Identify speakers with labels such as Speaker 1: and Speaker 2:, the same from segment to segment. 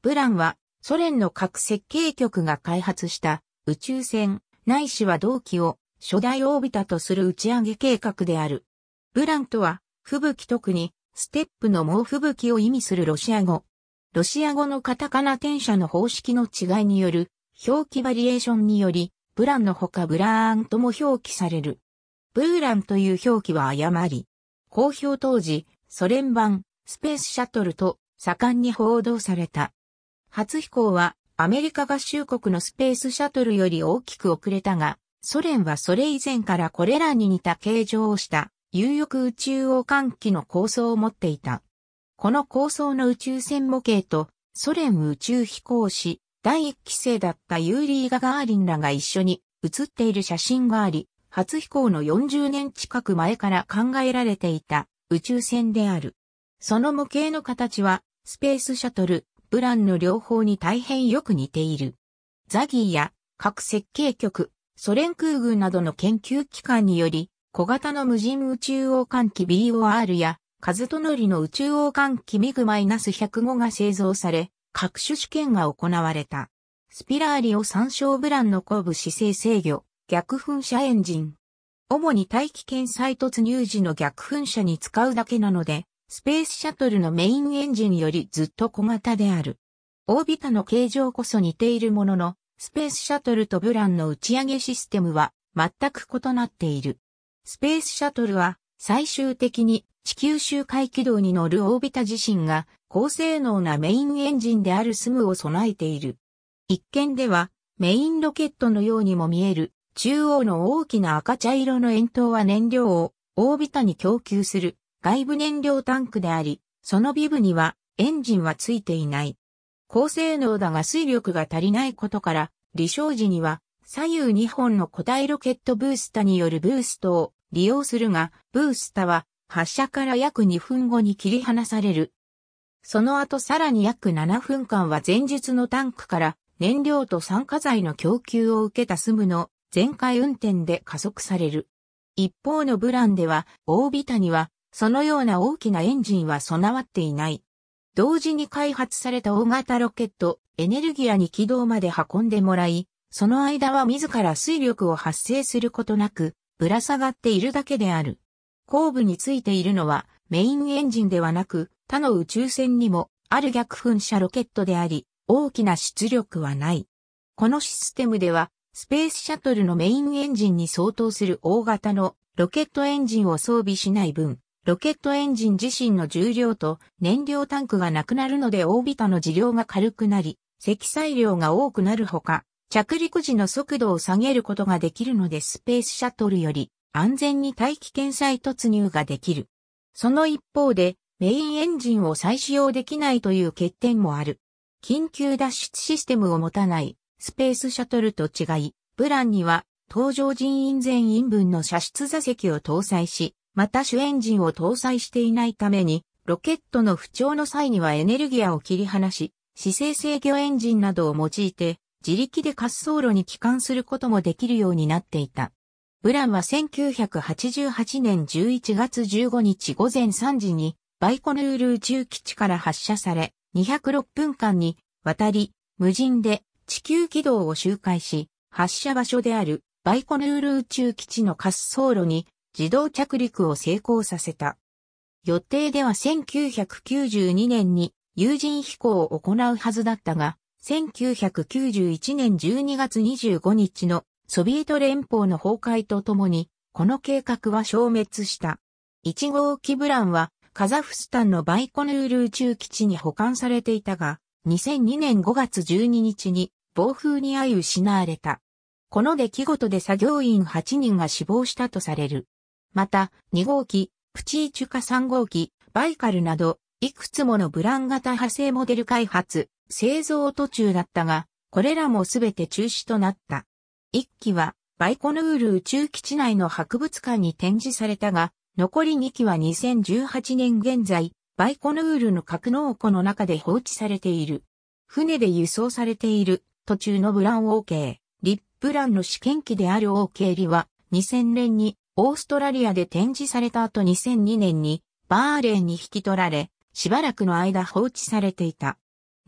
Speaker 1: ブランはソ連の核設計局が開発した宇宙船ないしは同期を初代オービタとする打ち上げ計画である。ブランとは吹雪特にステップの猛吹雪を意味するロシア語。ロシア語のカタカナ転写の方式の違いによる表記バリエーションによりブランのほかブラーンとも表記される。ブーランという表記は誤り。公表当時、ソ連版スペースシャトルと盛んに報道された。初飛行はアメリカ合衆国のスペースシャトルより大きく遅れたが、ソ連はそれ以前からこれらに似た形状をした有翼宇宙王艦機の構想を持っていた。この構想の宇宙船模型とソ連宇宙飛行士第1期生だったユーリー・ガガーリンらが一緒に写っている写真があり、初飛行の40年近く前から考えられていた宇宙船である。その模型の形はスペースシャトルブランの両方に大変よく似ている。ザギーや各設計局、ソ連空軍などの研究機関により、小型の無人宇宙王冠機 BOR や、カズトノリの宇宙王冠機ミグ -105 が製造され、各種試験が行われた。スピラーリを参照ブランの後部姿勢制御、逆噴射エンジン。主に大気圏再突入時の逆噴射に使うだけなので、スペースシャトルのメインエンジンよりずっと小型である。オービタの形状こそ似ているものの、スペースシャトルとブランの打ち上げシステムは全く異なっている。スペースシャトルは最終的に地球周回軌道に乗るオービタ自身が高性能なメインエンジンであるスムを備えている。一見ではメインロケットのようにも見える中央の大きな赤茶色の円筒は燃料をオービタに供給する外部燃料タンクであり、そのビブにはエンジンはついていない。高性能だが水力が足りないことから、離床時には左右2本の固体ロケットブースタによるブーストを利用するが、ブースタは発射から約2分後に切り離される。その後さらに約7分間は前述のタンクから燃料と酸化剤の供給を受けたスムの全開運転で加速される。一方のブランでは、大ビタにはそのような大きなエンジンは備わっていない。同時に開発された大型ロケット、エネルギアに軌道まで運んでもらい、その間は自ら水力を発生することなく、ぶら下がっているだけである。後部についているのはメインエンジンではなく、他の宇宙船にもある逆噴射ロケットであり、大きな出力はない。このシステムでは、スペースシャトルのメインエンジンに相当する大型のロケットエンジンを装備しない分、ロケットエンジン自身の重量と燃料タンクがなくなるのでオービタの持量が軽くなり、積載量が多くなるほか、着陸時の速度を下げることができるのでスペースシャトルより安全に大気圏再突入ができる。その一方でメインエンジンを再使用できないという欠点もある。緊急脱出システムを持たないスペースシャトルと違い、ブランには搭乗人員全員分の射出座席を搭載し、また主エンジンを搭載していないために、ロケットの不調の際にはエネルギアを切り離し、姿勢制御エンジンなどを用いて、自力で滑走路に帰還することもできるようになっていた。ブランは1988年11月15日午前3時に、バイコヌール宇宙基地から発射され、206分間に渡り、無人で地球軌道を周回し、発射場所であるバイコヌール宇宙基地の滑走路に自動着陸を成功させた。予定では1992年に有人飛行を行うはずだったが、1991年12月25日のソビエト連邦の崩壊とともに、この計画は消滅した。1号機ブランはカザフスタンのバイコヌール宇宙基地に保管されていたが、2002年5月12日に暴風に遭い失われた。この出来事で作業員8人が死亡したとされる。また、2号機、プチーチュカ3号機、バイカルなど、いくつものブラン型派生モデル開発、製造途中だったが、これらもすべて中止となった。1機は、バイコヌール宇宙基地内の博物館に展示されたが、残り2機は2018年現在、バイコヌールの格納庫の中で放置されている。船で輸送されている途中のブラン OK、リップランの試験機である OK リは2000年にオーストラリアで展示された後2002年にバーレーンに引き取られ、しばらくの間放置されていた。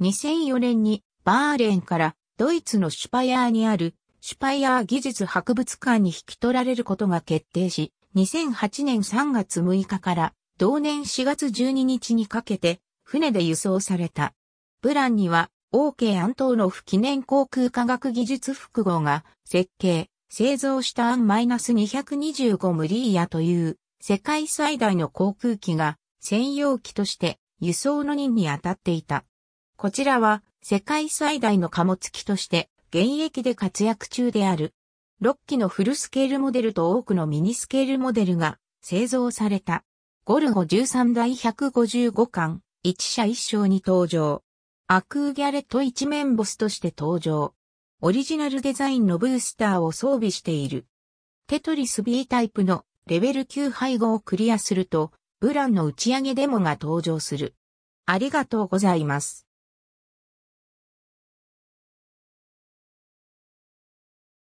Speaker 1: 2004年にバーレーンからドイツのシュパイアーにあるシュパイアー技術博物館に引き取られることが決定し、2008年3月6日から同年4月12日にかけて船で輸送された。ブランには OK アントーノフ記念航空科学技術複合が設計、製造したアン -225 ムリーヤという世界最大の航空機が専用機として輸送の任に当たっていた。こちらは世界最大の貨物機として現役で活躍中である。6機のフルスケールモデルと多くのミニスケールモデルが製造された。ゴルゴ13台155巻、1社1章に登場。アクーギャレット一面ボスとして登場。オリジナルデザインのブースターを装備している。テトリス B タイプのレベル9配合をクリアすると、ブランの打ち上げデモが登場する。ありがとうございます。